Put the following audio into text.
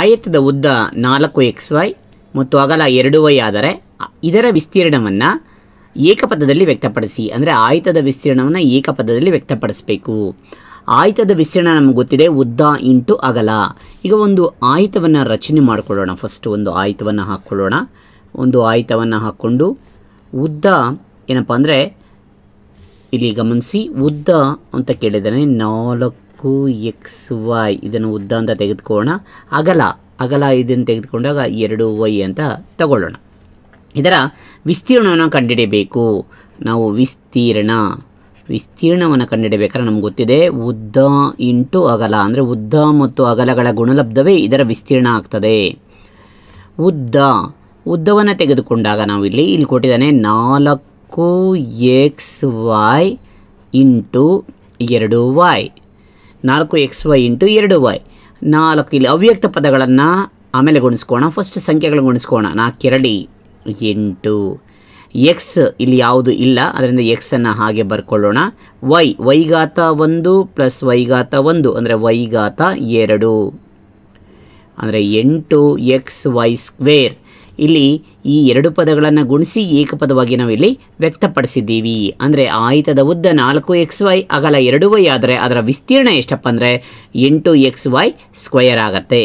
ಆಯತದ ಉದ್ದ ನಾಲ್ಕು ಎಕ್ಸ್ ವೈ ಮತ್ತು ಅಗಲ ಎರಡು ವೈ ಆದರೆ ಇದರ ವಿಸ್ತೀರ್ಣವನ್ನು ಏಕಪದದಲ್ಲಿ ವ್ಯಕ್ತಪಡಿಸಿ ಅಂದರೆ ಆಯತದ ವಿಸ್ತೀರ್ಣವನ್ನು ಏಕಪದದಲ್ಲಿ ವ್ಯಕ್ತಪಡಿಸಬೇಕು ಆಯತದ ವಿಸ್ತೀರ್ಣ ನಮಗೆ ಗೊತ್ತಿದೆ ಉದ್ದ ಇಂಟು ಅಗಲ ಈಗ ಒಂದು ಆಯತವನ್ನು ರಚನೆ ಮಾಡಿಕೊಳ್ಳೋಣ ಫಸ್ಟು ಒಂದು ಆಯತವನ್ನು ಹಾಕ್ಕೊಳ್ಳೋಣ ಒಂದು ಆಯತವನ್ನು ಹಾಕ್ಕೊಂಡು ಉದ್ದ ಏನಪ್ಪ ಅಂದರೆ ಇಲ್ಲಿ ಗಮನಿಸಿ ಉದ್ದ ಅಂತ ಕೇಳಿದರೆ ನಾಲ್ಕು ನಾಲ್ಕು ಎಕ್ಸ್ ವೈ ಇದನ್ನು ಉದ್ದ ಅಂತ ತೆಗೆದುಕೊಳ್ಳೋಣ ಅಗಲ ಅಗಲ ಇದನ್ನು ತೆಗೆದುಕೊಂಡಾಗ ಎರಡು ವೈ ಅಂತ ತಗೊಳ್ಳೋಣ ಇದರ ವಿಸ್ತೀರ್ಣವನ್ನು ಕಂಡುಹಿಡಿಯಬೇಕು ನಾವು ವಿಸ್ತೀರ್ಣ ವಿಸ್ತೀರ್ಣವನ್ನು ಕಂಡುಹಿಡಬೇಕಾದ್ರೆ ನಮ್ಗೆ ಗೊತ್ತಿದೆ ಉದ್ದ ಇಂಟು ಅಗಲ ಅಂದರೆ ಉದ್ದ ಮತ್ತು ಅಗಲಗಳ ಗುಣಲಬ್ಧವೇ ಇದರ ವಿಸ್ತೀರ್ಣ ಆಗ್ತದೆ ಉದ್ದ ಉದ್ದವನ್ನು ತೆಗೆದುಕೊಂಡಾಗ ನಾವಿಲ್ಲಿ ಇಲ್ಲಿ ಕೊಟ್ಟಿದ್ದಾನೆ ನಾಲ್ಕು ಎಕ್ಸ್ ವೈ ಇಂಟು ಎರಡು ವೈ ನಾಲ್ಕು ಎಕ್ಸ್ ವೈ ಇಂಟು ಎರಡು ವೈ ನಾಲ್ಕು ಇಲ್ಲಿ ಅವ್ಯಕ್ತ ಪದಗಳನ್ನು ಆಮೇಲೆ ಗುಣಿಸ್ಕೋಣ ಫಸ್ಟ್ ಸಂಖ್ಯೆಗಳನ್ನು ಗುಣಿಸ್ಕೋಣ ನಾಲ್ಕೆರಡಿ ಎಂಟು ಎಕ್ಸ್ ಇಲ್ಲಿ ಯಾವುದು ಇಲ್ಲ ಅದರಿಂದ ಎಕ್ಸನ್ನು ಹಾಗೆ ಬರ್ಕೊಳ್ಳೋಣ ವೈ ವೈಗಾತ ಒಂದು ಪ್ಲಸ್ ವೈಗಾತ ಒಂದು ಅಂದರೆ ವೈಗಾತ ಎರಡು ಅಂದರೆ ಎಂಟು ಎಕ್ಸ್ ವೈ ಸ್ಕ್ವೇರ್ ಇಲ್ಲಿ ಈ ಎರಡು ಪದಗಳನ್ನು ಗುಣಿಸಿ ಏಕಪದವಾಗಿ ನಾವಿಲ್ಲಿ ವ್ಯಕ್ತಪಡಿಸಿದ್ದೀವಿ ಅಂದರೆ ಆಯಿತದ ಉದ್ದ ನಾಲ್ಕು ಎಕ್ಸ್ ವೈ ಅಗಲ ಎರಡು ವೈ ಆದರೆ ಅದರ ವಿಸ್ತೀರ್ಣ ಎಷ್ಟಪ್ಪ ಅಂದರೆ ಎಂಟು ಎಕ್ಸ್ ವೈ ಸ್ಕ್ವಯರ್ ಆಗುತ್ತೆ